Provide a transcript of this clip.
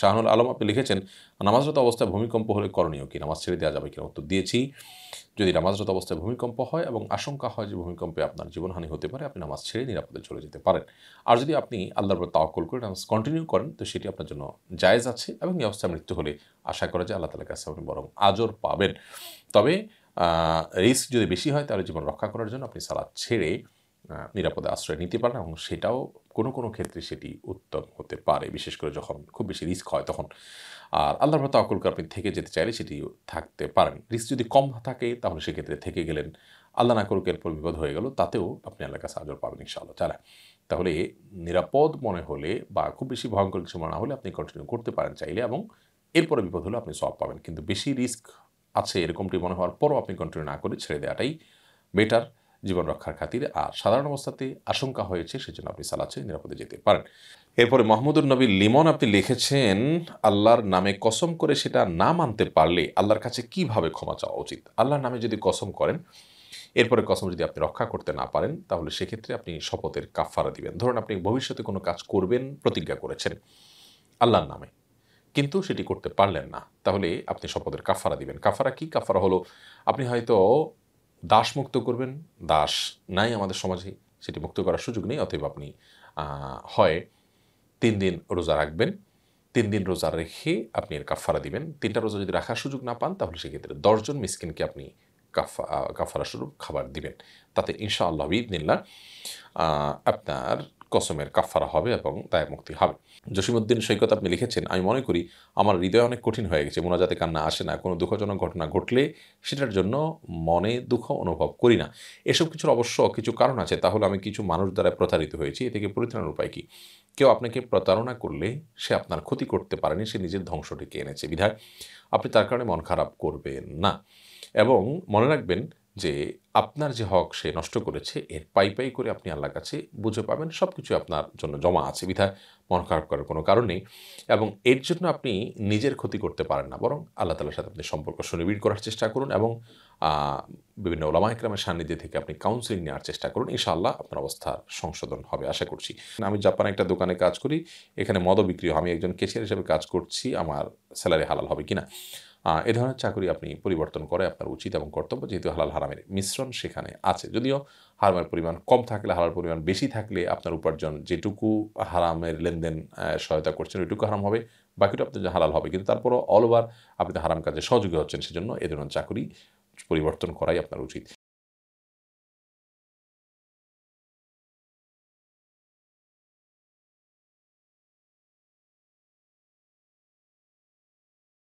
শাহানুল আলম আপনি লিখেছেন নামাজরত অবস্থায় ভূমিকম্প হলে করণীয় কি নামাজ ছেড়ে দেওয়া যাবে কিনা উত্তর দিয়েছি যদি নামাজরত অবস্থায় ভূমিকম্প হয় এবং আশঙ্কা হয় যে ভূমিকম্পে আপনার জীবনহানি হতে পারে আপনি নামাজ ছেড়ে নিরাপদে চলে যেতে পারেন আর যদি আপনি আল্লাহর উপর তাওকল করে নামাজ কন্টিনিউ করেন তো সেটি আপনার জন্য জায়েজ আছে এবং এই অবস্থায় মৃত্যু হলে আশা করা যে আল্লাহ তালের কাছে আপনি বরং আজর পাবেন তবে রিস্ক যদি বেশি হয় তাহলে জীবন রক্ষা করার জন্য আপনি সালাদ ছেড়ে হ্যাঁ। নিরাপদে আশ্রয় নিতে পারে এবং সেটাও কোনো কোনো ক্ষেত্রে সেটি উত্তম হতে পারে বিশেষ করে যখন খুব বেশি রিস্ক হয় তখন আর আল্লাহর মতো অকুলকে আপনি থেকে যেতে চাইলে সেটি থাকতে পারেন রিস্ক যদি কম থাকে তাহলে সেক্ষেত্রে থেকে গেলেন আল্লাহ না পর বিপদ হয়ে গেল তাতেও আপনি আল্লাহ কাছে আজর পাবেন ইনশাআল্লাহ চালা তাহলে নিরাপদ মনে হলে বা খুব বেশি ভয়ঙ্কর কিছু মনে হলে আপনি কন্টিনিউ করতে পারেন চাইলে এবং এরপরে বিপদ হলে আপনি সব পাবেন কিন্তু বেশি রিস্ক আছে এরকমটি মনে হওয়ার পরও আপনি কন্টিনিউ না করে ছেড়ে দেওয়াটাই বেটার জীবন রক্ষার খাতিরে আর সাধারণ অবস্থাতে আশঙ্কা হয়েছে সেজন্য আপনি সালাচ্ছে নিরাপদে যেতে পারেন এরপরে মোহাম্মদুর নবী লিমন আপনি লিখেছেন আল্লাহর নামে কসম করে সেটা না মানতে পারলে আল্লাহর কাছে কিভাবে ক্ষমা চাওয়া উচিত আল্লাহর নামে যদি কসম করেন এরপরে কসম যদি আপনি রক্ষা করতে না পারেন তাহলে সেক্ষেত্রে আপনি শপথের কাফারা দিবেন ধরুন আপনি ভবিষ্যতে কোনো কাজ করবেন প্রতিজ্ঞা করেছেন আল্লাহর নামে কিন্তু সেটি করতে পারলেন না তাহলে আপনি শপথের কাফারা দিবেন কাফারা কি কাফারা হলো আপনি হয়তো দাস মুক্ত করবেন দাস নাই আমাদের সমাজে সেটি মুক্ত করার সুযোগ নেই অতএব আপনি হয় তিন দিন রোজা রাখবেন তিন দিন রোজা রেখে আপনি এর কাফারা দিবেন তিনটা রোজা যদি রাখার সুযোগ না পান তাহলে সেক্ষেত্রে দশজন মিসকিনকে আপনি কাফা কাফারা স্বরূপ খাবার দিবেন তাতে ইনশা আল্লাহ ইবনিল্লা আপনার কসমের কাফারা হবে এবং দায় মুক্তি হবে জসিমুদ্দিন সৈকত আপনি লিখেছেন আমি মনে করি আমার হৃদয় অনেক কঠিন হয়ে গেছে মোনাজাতে কান্না আসে না কোনো দুঃখজনক ঘটনা ঘটলে সেটার জন্য মনে দুঃখ অনুভব করি না এসব কিছুর অবশ্য কিছু কারণ আছে তাহলে আমি কিছু মানুষ দ্বারা প্রতারিত হয়েছি এ থেকে পরিত্রাণের উপায় কী কেউ আপনাকে প্রতারণা করলে সে আপনার ক্ষতি করতে পারেনি সে নিজের ধ্বংস ডেকে এনেছে বিধায় আপনি তার কারণে মন খারাপ করবেন না এবং মনে রাখবেন যে আপনার যে হক সে নষ্ট করেছে এর পাই পাই করে আপনি আল্লাহর কাছে বুঝে পাবেন সব কিছু আপনার জন্য জমা আছে বিধায় মন খারাপ করার কোনো কারণ নেই এবং এর জন্য আপনি নিজের ক্ষতি করতে পারেন না বরং আল্লাহ তালার সাথে আপনি সম্পর্ক সুনিবিড় করার চেষ্টা করুন এবং বিভিন্ন ওলামা ইকরামের সান্নিধ্যে থেকে আপনি কাউন্সিলিং নেওয়ার চেষ্টা করুন ইনশাল্লাহ আপনার অবস্থার সংশোধন হবে আশা করছি আমি জাপানে একটা দোকানে কাজ করি এখানে মদ বিক্রি হয় আমি একজন কেশিয়ার হিসেবে কাজ করছি আমার স্যালারি হালাল হবে কিনা এ ধরনের চাকরি আপনি পরিবর্তন করে আপনার উচিত এবং কর্তব্য যেহেতু হালাল হারামের মিশ্রণ সেখানে আছে যদিও হারামের পরিমাণ কম থাকলে হালাল পরিমাণ বেশি থাকলে আপনার উপার্জন যেটুকু হারামের লেনদেন সহায়তা করছেন ওইটুকু হারাম হবে বাকিটা আপনার হালাল হবে কিন্তু তারপরও অল ওভার আপনি হারাম কাজে সহযোগী হচ্ছেন সেজন্য এ ধরনের চাকরি পরিবর্তন করাই আপনার উচিত